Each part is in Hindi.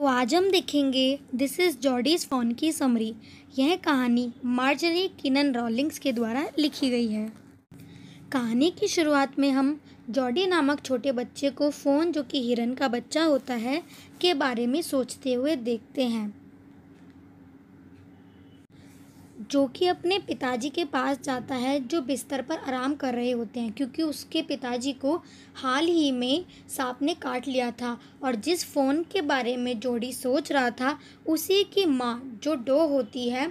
तो आज हम देखेंगे दिस इज़ जॉडीज फोन की समरी यह कहानी मार्जरी किनन रॉलिंग्स के द्वारा लिखी गई है कहानी की शुरुआत में हम जॉडी नामक छोटे बच्चे को फ़ोन जो कि हिरन का बच्चा होता है के बारे में सोचते हुए देखते हैं जो कि अपने पिताजी के पास जाता है जो बिस्तर पर आराम कर रहे होते हैं क्योंकि उसके पिताजी को हाल ही में सांप ने काट लिया था और जिस फ़ोन के बारे में जोड़ी सोच रहा था उसी की माँ जो डो होती है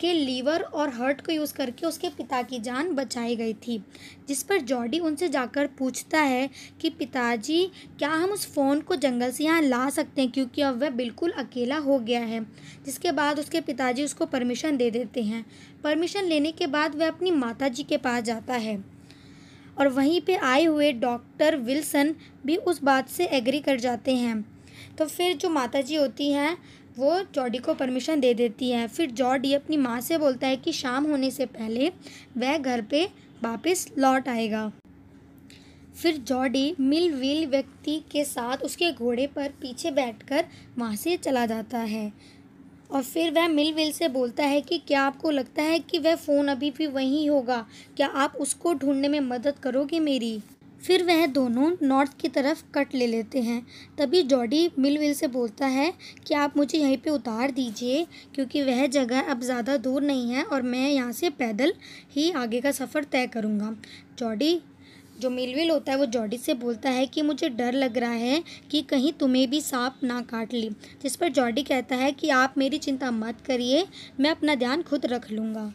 के लीवर और हर्ट को यूज़ करके उसके पिता की जान बचाई गई थी जिस पर जॉडी उनसे जाकर पूछता है कि पिताजी क्या हम उस फ़ोन को जंगल से यहाँ ला सकते हैं क्योंकि अब वह बिल्कुल अकेला हो गया है जिसके बाद उसके पिताजी उसको परमिशन दे देते हैं हैं परमिशन लेने के बाद वह अपनी माता जी के पास जाता है और वहीं पे आए हुए डॉक्टर विल्सन भी उस बात से एग्री कर जाते हैं तो फिर जो माता जी होती हैं वो जॉडी को परमिशन दे देती है फिर जॉडी अपनी माँ से बोलता है कि शाम होने से पहले वह घर पे वापस लौट आएगा फिर जॉडी मिल व्यक्ति के साथ उसके घोड़े पर पीछे बैठकर वहाँ से चला जाता है और फिर वह मिलविल से बोलता है कि क्या आपको लगता है कि वह फ़ोन अभी भी वहीं होगा क्या आप उसको ढूंढने में मदद करोगे मेरी फिर वह दोनों नॉर्थ की तरफ कट ले लेते हैं तभी जॉडी मिलविल से बोलता है कि आप मुझे यहीं पे उतार दीजिए क्योंकि वह जगह अब ज़्यादा दूर नहीं है और मैं यहाँ से पैदल ही आगे का सफ़र तय करूँगा जॉडी जो मिलविल होता है वो जॉडी से बोलता है कि मुझे डर लग रहा है कि कहीं तुम्हें भी सांप ना काट ली जिस पर जॉडी कहता है कि आप मेरी चिंता मत करिए मैं अपना ध्यान खुद रख लूँगा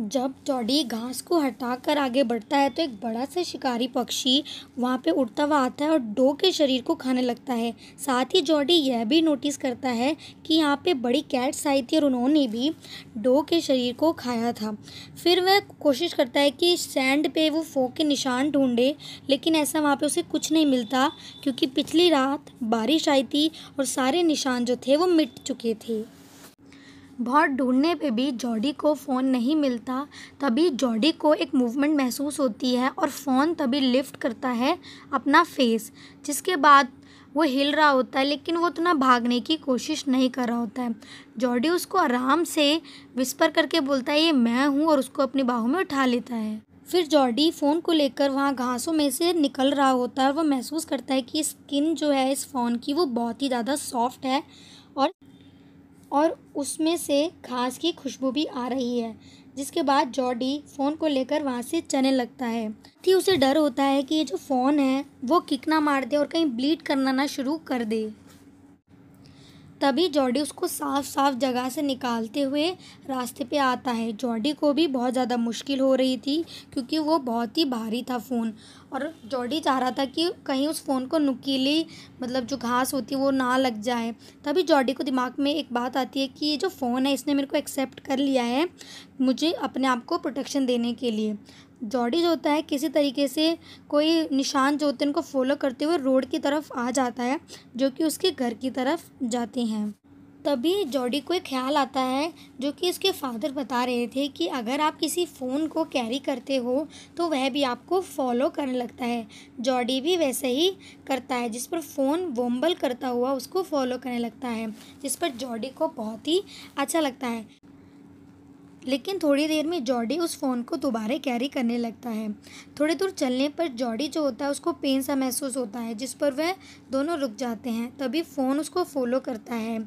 जब जौडी घास को हटाकर आगे बढ़ता है तो एक बड़ा सा शिकारी पक्षी वहाँ पे उड़ता हुआ आता है और डो के शरीर को खाने लगता है साथ ही जॉडी यह भी नोटिस करता है कि यहाँ पे बड़ी कैट्स आई थी और उन्होंने भी डो के शरीर को खाया था फिर वह कोशिश करता है कि सैंड पे वो फो के निशान ढूँढे लेकिन ऐसा वहाँ पर उसे कुछ नहीं मिलता क्योंकि पिछली रात बारिश आई थी और सारे निशान जो थे वो मिट चुके थे बहुत ढूंढने पे भी जॉडी को फ़ोन नहीं मिलता तभी जॉडी को एक मूवमेंट महसूस होती है और फ़ोन तभी लिफ्ट करता है अपना फेस जिसके बाद वो हिल रहा होता है लेकिन वो उतना भागने की कोशिश नहीं कर रहा होता है जॉडी उसको आराम से विस्पर करके बोलता है ये मैं हूँ और उसको अपनी बाहों में उठा लेता है फिर जॉडी फ़ोन को लेकर वहाँ घासों में से निकल रहा होता है वो वह महसूस करता है कि स्किन जो है इस फ़ोन की वो बहुत ही ज़्यादा सॉफ्ट है और और उसमें से घास की खुशबू भी आ रही है जिसके बाद जॉडी फ़ोन को लेकर वहाँ से चलने लगता है थी उसे डर होता है कि ये जो फ़ोन है वो किक ना मार दे और कहीं ब्लीड करना ना शुरू कर दे तभी जॉडी उसको साफ साफ जगह से निकालते हुए रास्ते पे आता है जॉडी को भी बहुत ज़्यादा मुश्किल हो रही थी क्योंकि वो बहुत ही भारी था फ़ोन और जॉर्डी चाह रहा था कि कहीं उस फ़ोन को नुकीली मतलब जो घास होती है वो ना लग जाए तभी जॉर्डी को दिमाग में एक बात आती है कि ये जो फ़ोन है इसने मेरे को एक्सेप्ट कर लिया है मुझे अपने आप को प्रोटेक्शन देने के लिए जॉडी जो होता है किसी तरीके से कोई निशान जो होते हैं उनको फॉलो करते हुए रोड की तरफ आ जाता है जो कि उसके घर की तरफ जाते हैं तभी जॉडी को एक ख्याल आता है जो कि उसके फादर बता रहे थे कि अगर आप किसी फ़ोन को कैरी करते हो तो वह भी आपको फॉलो करने लगता है जॉडी भी वैसे ही करता है जिस पर फ़ोन वोम्बल करता हुआ उसको फॉलो करने लगता है जिस पर जॉडी को बहुत ही अच्छा लगता है लेकिन थोड़ी देर में जॉडी उस फ़ोन को दोबारा कैरी करने लगता है थोड़ी दूर चलने पर जॉडी जो होता है उसको पेन सा महसूस होता है जिस पर वह दोनों रुक जाते हैं तभी फ़ोन उसको फॉलो करता है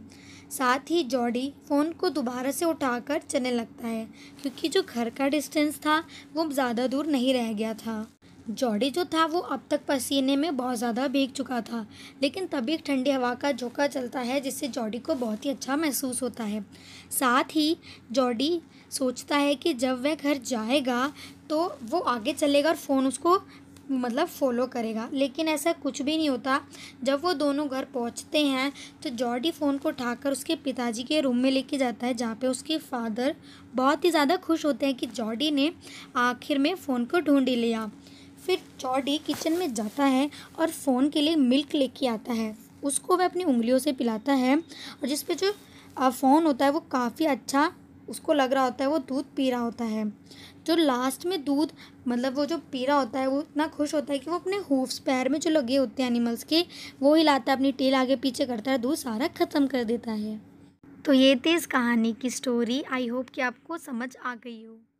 साथ ही जॉडी फ़ोन को दोबारा से उठाकर चलने लगता है क्योंकि जो घर का डिस्टेंस था वो ज़्यादा दूर नहीं रह गया था जॉडी जो था वो अब तक पसीने में बहुत ज़्यादा भीग चुका था लेकिन तभी एक ठंडी हवा का झोंका चलता है जिससे जॉडी को बहुत ही अच्छा महसूस होता है साथ ही जॉडी सोचता है कि जब वह घर जाएगा तो वो आगे चलेगा और फ़ोन उसको मतलब फॉलो करेगा लेकिन ऐसा कुछ भी नहीं होता जब वो दोनों घर पहुंचते हैं तो जॉर्डी फ़ोन को उठाकर उसके पिताजी के रूम में लेके जाता है जहाँ पे उसके फादर बहुत ही ज़्यादा खुश होते हैं कि जॉर्डी ने आखिर में फ़ोन को ढूंढ ही लिया फिर जॉर्डी किचन में जाता है और फ़ोन के लिए मिल्क ले आता है उसको वह अपनी उंगलियों से पिलाता है और जिस जो फ़ोन होता है वो काफ़ी अच्छा उसको लग रहा होता है वो दूध पी रहा होता है जो लास्ट में दूध मतलब वो जो पी रहा होता है वो इतना खुश होता है कि वो अपने हूफ्स पैर में जो लगे होते हैं एनिमल्स के वो हिलाता है अपनी टेल आगे पीछे करता है दूध सारा ख़त्म कर देता है तो ये थी इस कहानी की स्टोरी आई होप कि आपको समझ आ गई हो